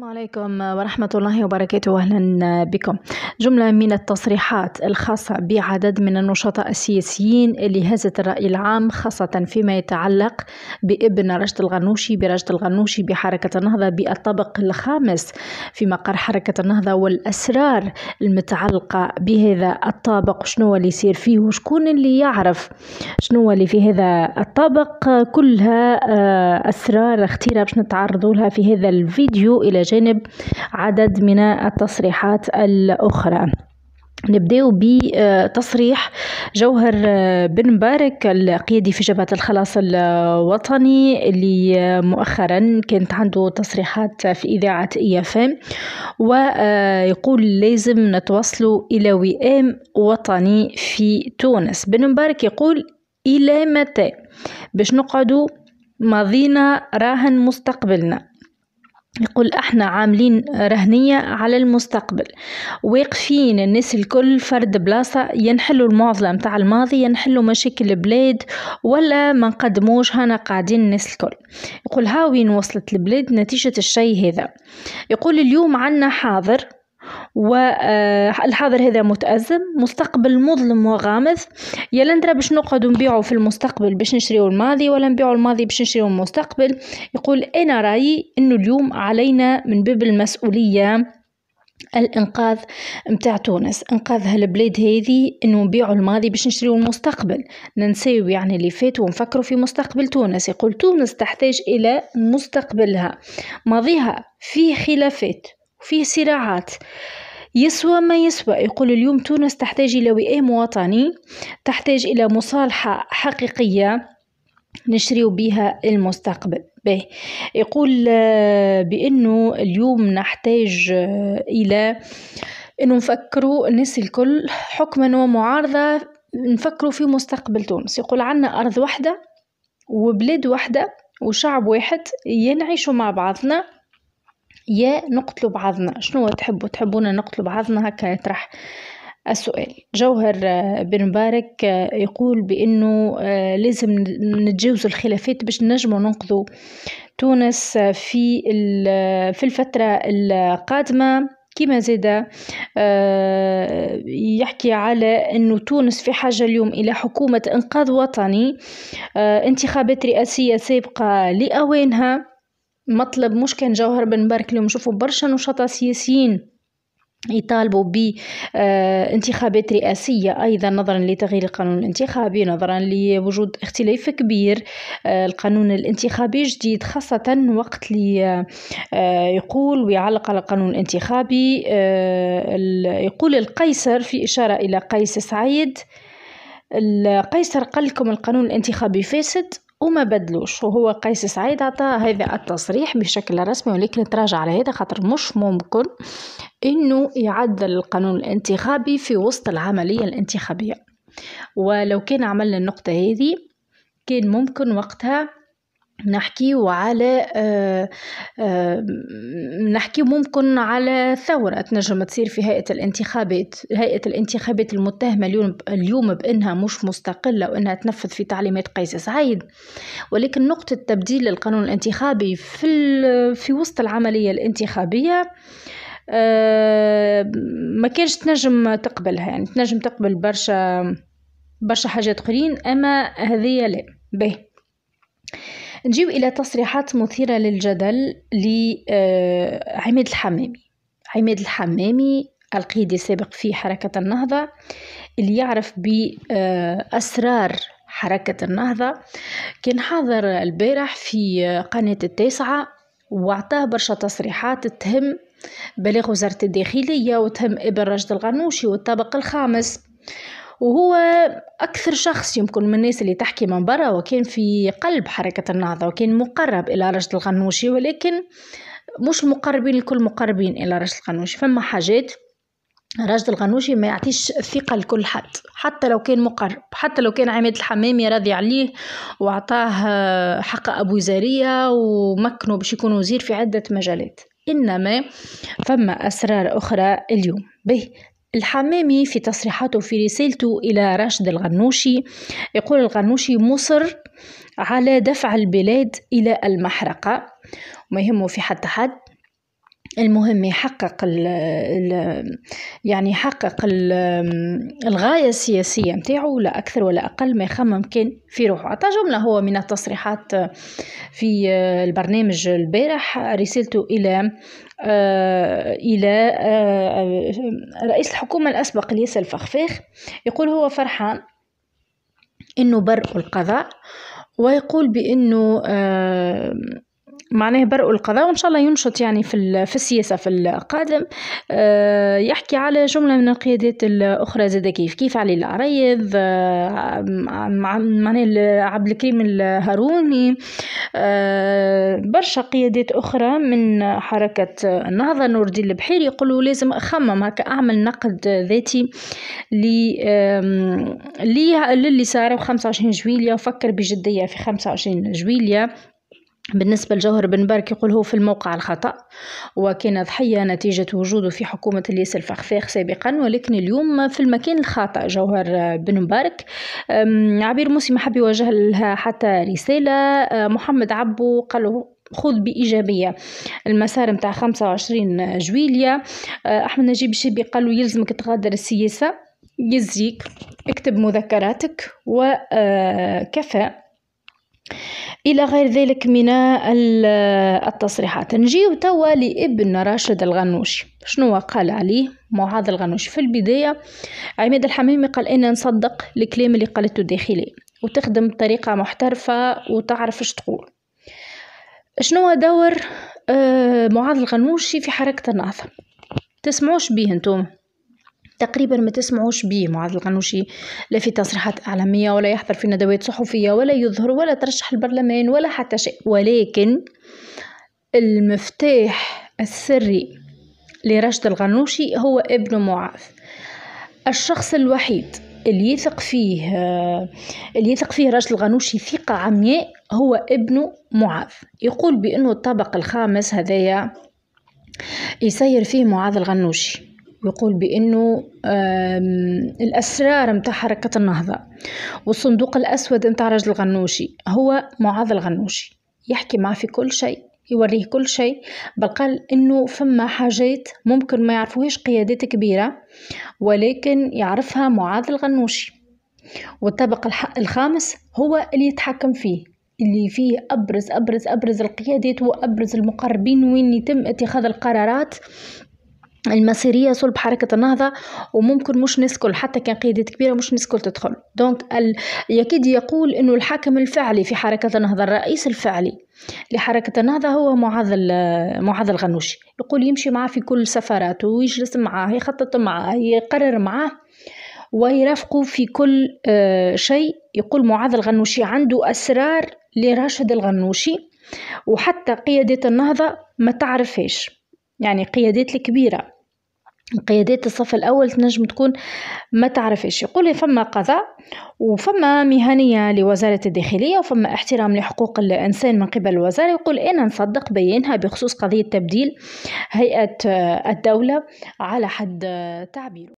السلام عليكم ورحمة الله وبركاته أهلا بكم جملة من التصريحات الخاصة بعدد من النشطاء السياسيين اللي هزت الرأي العام خاصة فيما يتعلق بابن رشد الغنوشي برشد الغنوشي بحركة النهضة بالطبق الخامس في مقر حركة النهضة والأسرار المتعلقة بهذا الطابق شنو اللي يصير فيه وشكون اللي يعرف شنو اللي في هذا الطابق كلها آه، أسرار اختيرة باش نتعرضوا لها في هذا الفيديو إلى جانب عدد من التصريحات الأخرى نبداو بتصريح جوهر بن مبارك القيادي في جبهة الخلاص الوطني اللي مؤخرا كانت عنده تصريحات في إذاعة إيافام ويقول لازم نتوصل إلى وئام وطني في تونس بن مبارك يقول إلى متى باش نقعدوا ماضينا راهن مستقبلنا يقول احنا عاملين رهنية على المستقبل واقفين الناس الكل فرد بلاصة ينحلوا المعضلة متاع الماضي ينحلوا مشاكل البلاد ولا ما نقدموش هنا قاعدين الناس الكل يقول ها وين وصلت البلاد نتيجة الشيء هذا يقول اليوم عنا حاضر والحاضر هذا متأزم مستقبل مظلم وغامض يا لندرا باش نقعدو نبيعو في المستقبل باش نشريو الماضي ولا نبيعو الماضي باش نشريو المستقبل يقول أنا رأيي أنه اليوم علينا من باب المسؤولية الانقاذ متاع تونس انقاذ هالبلاد هذه انه نبيعوا الماضي باش نشريوا المستقبل ننسيو يعني اللي فات ونفكروا في مستقبل تونس يقول تونس تحتاج الى مستقبلها ماضيها فيه خلافات في صراعات يسوى ما يسوى يقول اليوم تونس تحتاج إلى وئام وطني تحتاج إلى مصالحة حقيقية نشريو بها المستقبل به يقول آه، بأنه اليوم نحتاج آه، إلى أنه نفكروا الناس الكل حكما ومعارضة نفكروا في مستقبل تونس يقول عنا أرض واحدة وبلاد واحدة وشعب واحد ينعيشوا مع بعضنا يا نقتلوا بعضنا شنو تحبوا تحبونا نقتلوا بعضنا هكا يطرح السؤال جوهر آه، بن مبارك آه، يقول بأنه آه، لازم نتجاوز الخلافات باش نجموا ننقذوا تونس في في الفترة القادمة كما زاد يحكي على أنه تونس في حاجة اليوم إلى حكومة إنقاذ وطني انتخابات رئاسية سابقة لأوانها مطلب مش كان جوهر بن برك اليوم نشوفوا برشا نشطاء سياسيين يطالبوا بانتخابات آه، رئاسية أيضا نظرا لتغيير القانون الانتخابي نظرا لوجود اختلاف كبير آه، القانون الانتخابي جديد خاصة وقت اللي آه، يقول ويعلق على القانون الانتخابي يقول القيصر في إشارة إلى قيس سعيد القيصر قال لكم القانون الانتخابي فاسد وما بدلوش وهو قيس سعيد عطى هذا التصريح بشكل رسمي ولكن تراجع على هذا خاطر مش ممكن انه يعدل القانون الانتخابي في وسط العمليه الانتخابيه ولو كان عملنا النقطه هذه كان ممكن وقتها نحكيو على آه، آه، نحكي نحكيو ممكن على ثورة تنجم تصير في هيئة الانتخابات هيئة الانتخابات المتهمة اليوم اليوم بأنها مش مستقلة وأنها تنفذ في تعليمات قيس سعيد ولكن نقطة تبديل القانون الانتخابي في, في وسط العملية الانتخابية آه، ما كانش تنجم تقبلها يعني تنجم تقبل برشا برشا حاجات قرين أما هذه لا به نجيو إلى تصريحات مثيرة للجدل لعماد آه، الحمامي عماد الحمامي القيدي السابق في حركة النهضة اللي يعرف بأسرار آه، حركة النهضة كان حاضر البارح في آه، قناة التاسعة واعطاه برشا تصريحات تهم بلاغ وزارة الداخلية وتهم ابن رشد الغنوشي والطبق الخامس وهو أكثر شخص يمكن من الناس اللي تحكي من برا وكان في قلب حركة النهضة وكان مقرب إلى رشد الغنوشي ولكن مش المقربين الكل مقربين إلى رشد الغنوشي فما حاجات رشد الغنوشي ما يعطيش الثقة لكل حد حتى لو كان مقرب حتى لو كان عماد الحمامي راضي عليه وعطاه آه، حق أبو زارية ومكنه باش يكون وزير في عدة مجالات إنما فما أسرار أخرى اليوم به الحمامي في تصريحاته في رسالته إلى راشد الغنوشي يقول الغنوشي مصر على دفع البلاد إلى المحرقة وما يهمه في حتى حد المهم يحقق ال ال يعني يحقق ال الغاية السياسية متاعو لا أكثر ولا أقل ما يخمم كان في روحه عطى جملة هو من التصريحات في البرنامج البارح رسالته إلى آه، إلى آه، رئيس الحكومة الأسبق الياس الفخفاخ يقول هو فرحان إنه برئوا القضاء ويقول بأنه آه، معناه برء القضاء وإن شاء الله ينشط يعني في, في السياسة في القادم آه، يحكي على جملة من القيادات الأخرى زاد كيف كيف علي العريض آه، معناه عبد الكريم الهاروني آه، برشا قيادات أخرى من حركة النهضة نور الدين البحيري يقولوا لازم أخمم هكا أعمل نقد ذاتي للي صار 25 جويلية وفكر بجدية في 25 جويلية بالنسبة لجوهر بن برك يقول هو في الموقع الخطأ وكان ضحية نتيجة وجوده في حكومة الياس الفخفاخ سابقا ولكن اليوم في المكان الخاطئ جوهر بن مبارك عبير موسي ما حب يوجه لها حتى رسالة أه، محمد عبو قال له خذ بإيجابية المسار متاع 25 جويلية أه، أحمد نجيب الشيبي قال له يلزمك تغادر السياسة يزيك اكتب مذكراتك وكفى أه، إلى غير ذلك من التصريحات نجيو توا لابن راشد الغنوشي شنو قال عليه معاذ الغنوشي في البداية عماد الحميمي قال أنا نصدق الكلام اللي قالته داخلي وتخدم بطريقة محترفة وتعرف اش تقول شنو دور آه، معاذ الغنوشي في حركة النهضة تسمعوش بيه انتم تقريبا ما تسمعوش بيه معاذ القنوشي لا في تصريحات إعلامية ولا يحضر في ندوات صحفية ولا يظهر ولا ترشح البرلمان ولا حتى شيء ولكن المفتاح السري لرشد الغنوشي هو ابن معاذ الشخص الوحيد اللي يثق فيه اللي يثق فيه رشد الغنوشي ثقة عمياء هو ابن معاذ يقول بأنه الطبق الخامس هذايا يسير فيه معاذ الغنوشي يقول بأنه الأسرار متاع حركة النهضة والصندوق الأسود متاع رجل الغنوشي هو معاذ الغنوشي يحكي معاه في كل شيء يوريه كل شيء بل قال انه فما حاجات ممكن ما يعرفوهاش قيادات كبيره ولكن يعرفها معاذ الغنوشي والطبق الخامس هو اللي يتحكم فيه اللي فيه أبرز أبرز أبرز القيادات وأبرز المقربين وين يتم اتخاذ القرارات المصيرية صلب حركة النهضة وممكن مش ناس حتى كان قيادات كبيرة مش ناس تدخل دونك ال... يكيد يقول أنه الحاكم الفعلي في حركة النهضة الرئيس الفعلي لحركة النهضة هو معاذ معاذ الغنوشي يقول يمشي معاه في كل سفراته ويجلس معاه يخطط معاه يقرر معاه ويرافقه في كل آه، شيء يقول معاذ الغنوشي عنده أسرار لراشد الغنوشي وحتى قيادات النهضة ما تعرفهاش يعني قيادات الكبيرة قيادات الصف الأول تنجم تكون ما تعرفش يقول لي فما قضاء وفما مهنية لوزارة الداخلية وفما احترام لحقوق الإنسان من قبل الوزارة يقول أنا نصدق بيانها بخصوص قضية تبديل هيئة الدولة على حد تعبيره